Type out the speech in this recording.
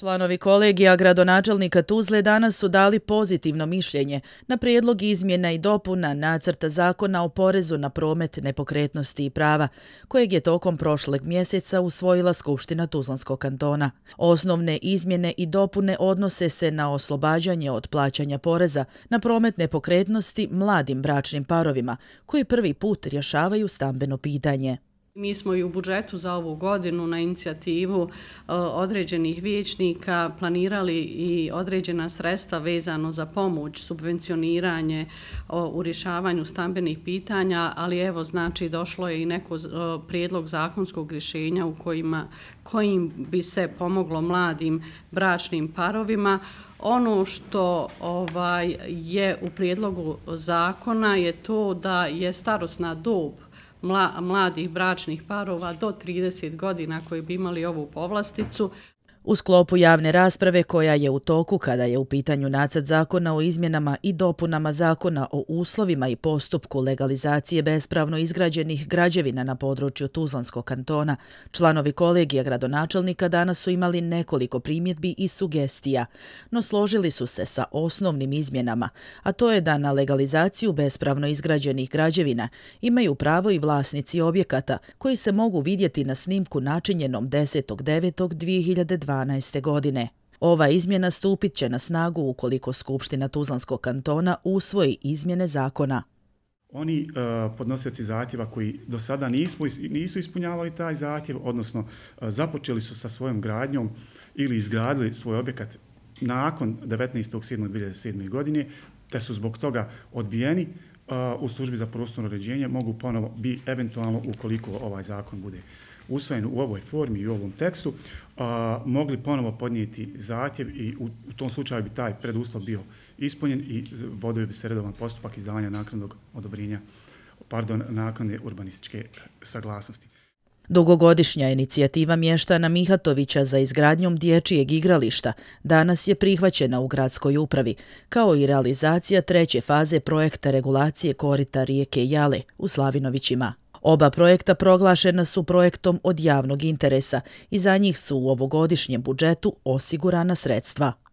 Članovi kolegija gradonačelnika Tuzle danas su dali pozitivno mišljenje na prijedlog izmjena i dopuna nacrta zakona o porezu na promet nepokretnosti i prava, kojeg je tokom prošleg mjeseca usvojila Skupština Tuzlanskog kantona. Osnovne izmjene i dopune odnose se na oslobađanje od plaćanja poreza na promet nepokretnosti mladim bračnim parovima, koji prvi put rješavaju stambeno pitanje. Mi smo i u budžetu za ovu godinu na inicijativu e, određenih vijećnika planirali i određena sredstva vezano za pomoć, subvencioniranje u rješavanju stambenih pitanja, ali evo znači došlo je i neko e, prijedlog zakonskog rješenja u kojima, kojim bi se pomoglo mladim bračnim parovima. Ono što ovaj je u prijedlogu zakona je to da je starosna dob mladih bračnih parova do 30 godina koji bi imali ovu povlasticu. U sklopu javne rasprave koja je u toku kada je u pitanju nacad zakona o izmjenama i dopunama zakona o uslovima i postupku legalizacije bespravno izgrađenih građevina na području Tuzlanskog kantona, članovi kolegija gradonačelnika danas su imali nekoliko primjetbi i sugestija, no složili su se sa osnovnim izmjenama, a to je da na legalizaciju bespravno izgrađenih građevina imaju pravo i vlasnici objekata koji se mogu vidjeti na snimku načinjenom 10.9.2020. 2012. godine. Ova izmjena stupit će na snagu ukoliko Skupština Tuzlanskog kantona usvoji izmjene zakona. Oni e, podnosioci zahtjeva koji do sada nisu ispunjavali taj zahtjev, odnosno e, započeli su sa svojom gradnjom ili izgradili svoj objekat nakon 19.7.2007. godine, te su zbog toga odbijeni e, u službi za prostorno ređenje, mogu ponovo bi eventualno ukoliko ovaj zakon bude izgledan usvojen u ovoj formi i u ovom tekstu, a, mogli ponovo podnijeti zahtjev i u, u tom slučaju bi taj preduslov bio ispunjen i vodio bi se redovan postupak izdavanja nakladnog odobrinja, pardon, nakladne urbanističke saglasnosti. Dugogodišnja inicijativa mještana Mihatovića za izgradnjom dječijeg igrališta danas je prihvaćena u gradskoj upravi, kao i realizacija treće faze projekta regulacije korita rijeke Jale u Slavinovićima. Oba projekta proglašena su projektom od javnog interesa i za njih su u ovogodišnjem budžetu osigurana sredstva.